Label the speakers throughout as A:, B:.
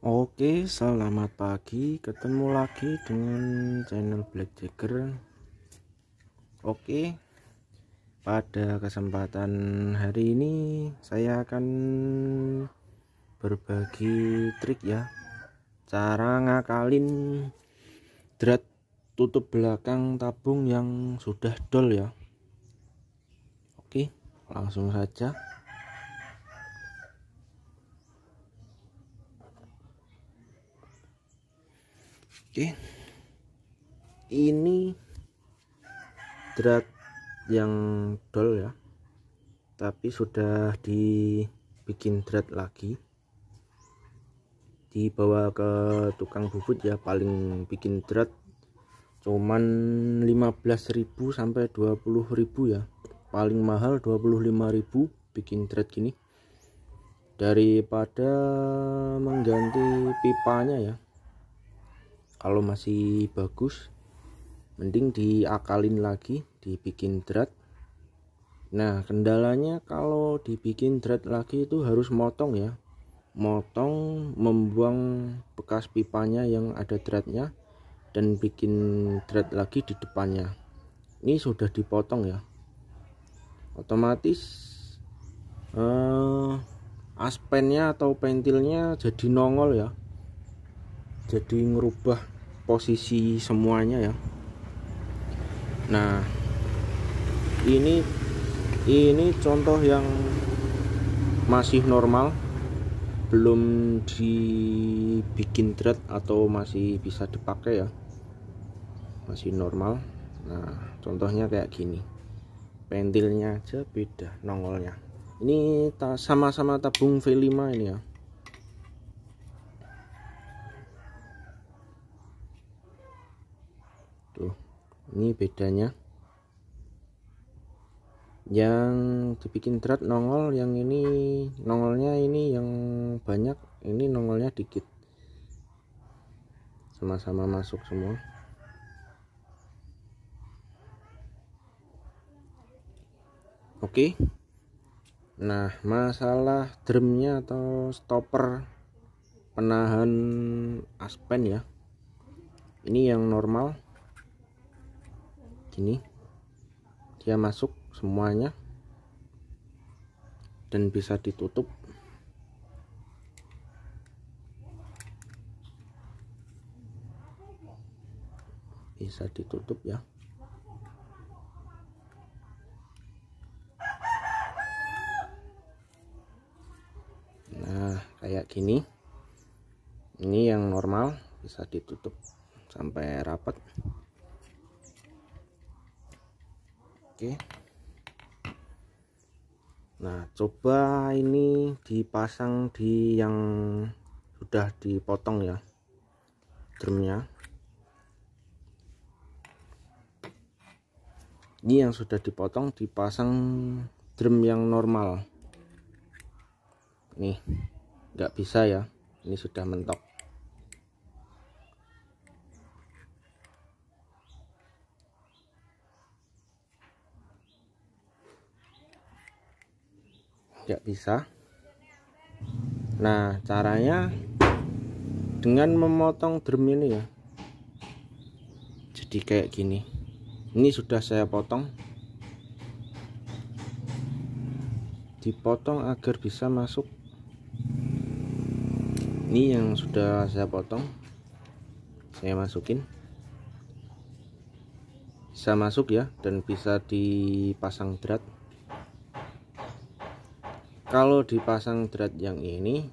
A: Oke, selamat pagi. Ketemu lagi dengan channel Black Jagger. Oke. Pada kesempatan hari ini saya akan berbagi trik ya. Cara ngakalin drat tutup belakang tabung yang sudah dol ya. Oke, langsung saja. Oke. Okay. Ini drat yang dol ya. Tapi sudah dibikin drat lagi. Dibawa ke tukang bubut ya paling bikin drat cuman 15.000 sampai 20.000 ya. Paling mahal 25.000 bikin drat gini. Daripada mengganti pipanya ya kalau masih bagus mending diakalin lagi dibikin drat nah kendalanya kalau dibikin drat lagi itu harus motong ya motong membuang bekas pipanya yang ada dratnya dan bikin drat lagi di depannya ini sudah dipotong ya otomatis eh, aspennya atau pentilnya jadi nongol ya jadi ngerubah posisi semuanya ya nah ini ini contoh yang masih normal belum dibikin thread atau masih bisa dipakai ya masih normal nah contohnya kayak gini pentilnya aja beda nongolnya ini sama-sama tabung V5 ini ya ini bedanya yang dibikin drat nongol yang ini nongolnya ini yang banyak ini nongolnya dikit sama-sama masuk semua oke nah masalah drumnya atau stopper penahan aspen ya ini yang normal sini dia masuk semuanya dan bisa ditutup bisa ditutup ya nah kayak gini ini yang normal bisa ditutup sampai rapat oke nah coba ini dipasang di yang sudah dipotong ya drumnya ini yang sudah dipotong dipasang drum yang normal nih nggak bisa ya ini sudah mentok tidak bisa nah caranya dengan memotong drum ini ya jadi kayak gini ini sudah saya potong dipotong agar bisa masuk ini yang sudah saya potong saya masukin bisa masuk ya dan bisa dipasang drat kalau dipasang drat yang ini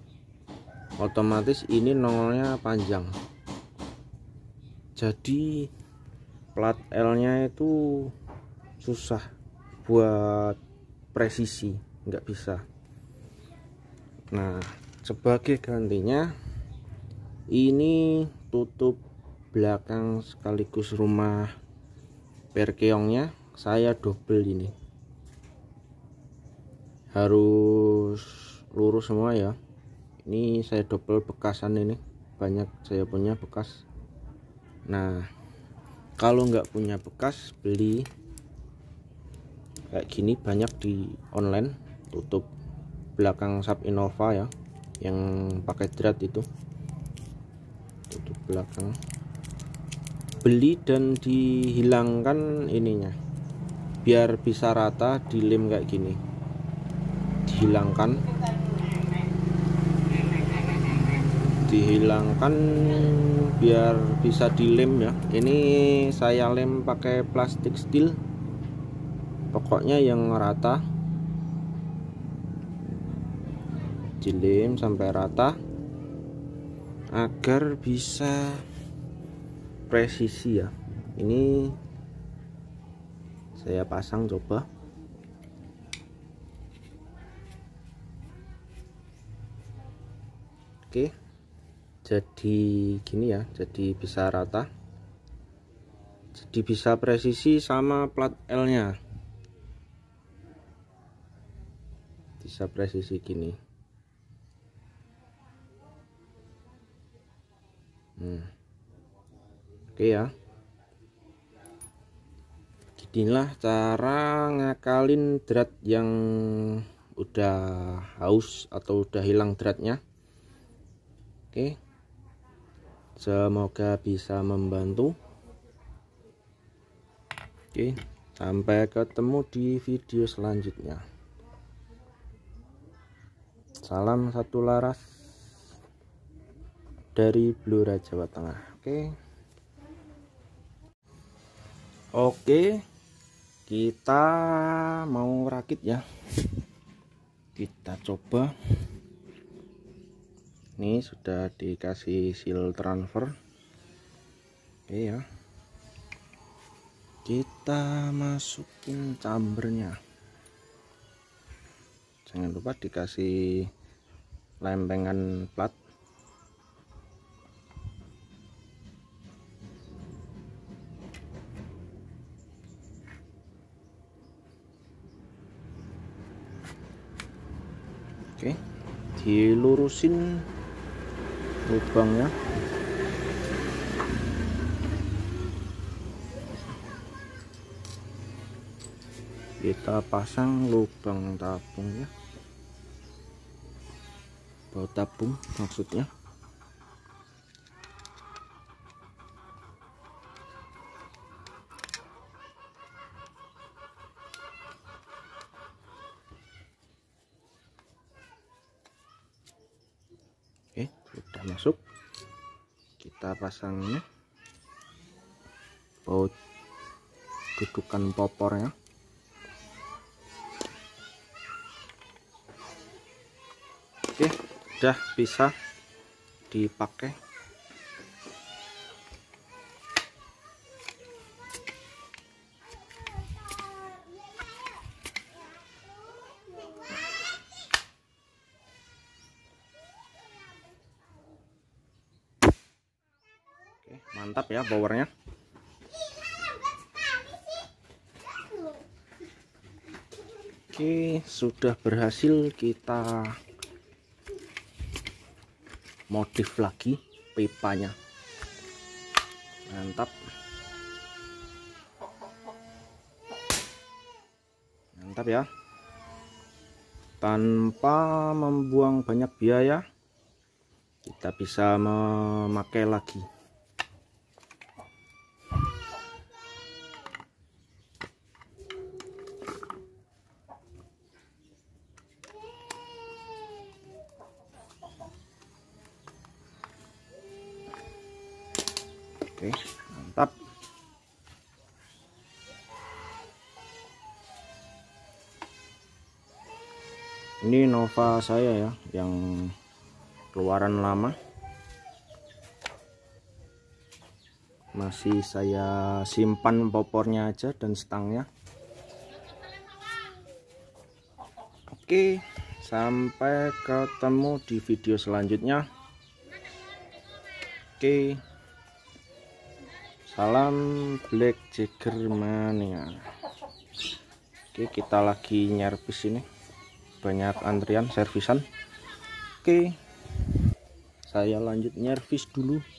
A: otomatis ini nongolnya panjang jadi plat L nya itu susah buat presisi nggak bisa nah sebagai gantinya ini tutup belakang sekaligus rumah perkeongnya saya double ini harus lurus semua ya ini saya double bekasan ini banyak saya punya bekas nah kalau nggak punya bekas beli kayak gini banyak di online tutup belakang sub innova ya yang pakai drat itu tutup belakang beli dan dihilangkan ininya biar bisa rata di lem kayak gini dihilangkan dihilangkan biar bisa dilem ya ini saya lem pakai plastik steel pokoknya yang rata dilem sampai rata agar bisa presisi ya ini saya pasang coba oke jadi gini ya jadi bisa rata jadi bisa presisi sama plat L nya bisa presisi gini hmm. oke ya inilah cara ngakalin drat yang udah haus atau udah hilang dratnya Oke. Semoga bisa membantu. Oke, sampai ketemu di video selanjutnya. Salam satu laras dari Blora Jawa Tengah. Oke. Oke, kita mau rakit ya. Kita coba ini sudah dikasih seal transfer oke ya kita masukin chambernya jangan lupa dikasih lempengan plat oke dilurusin lubangnya kita pasang lubang tabung ya baut tabung maksudnya sudah masuk kita pasang ini baut dudukan popornya oke udah bisa dipakai Oke, mantap ya powernya. Oke, sudah berhasil kita modif lagi pipanya. Mantap. Mantap ya. Tanpa membuang banyak biaya, kita bisa memakai lagi oke mantap ini Nova saya ya yang keluaran lama masih saya simpan popornya aja dan stangnya oke sampai ketemu di video selanjutnya oke salam black jagger mania oke kita lagi nyervis ini banyak antrian servisan oke saya lanjut nyervis dulu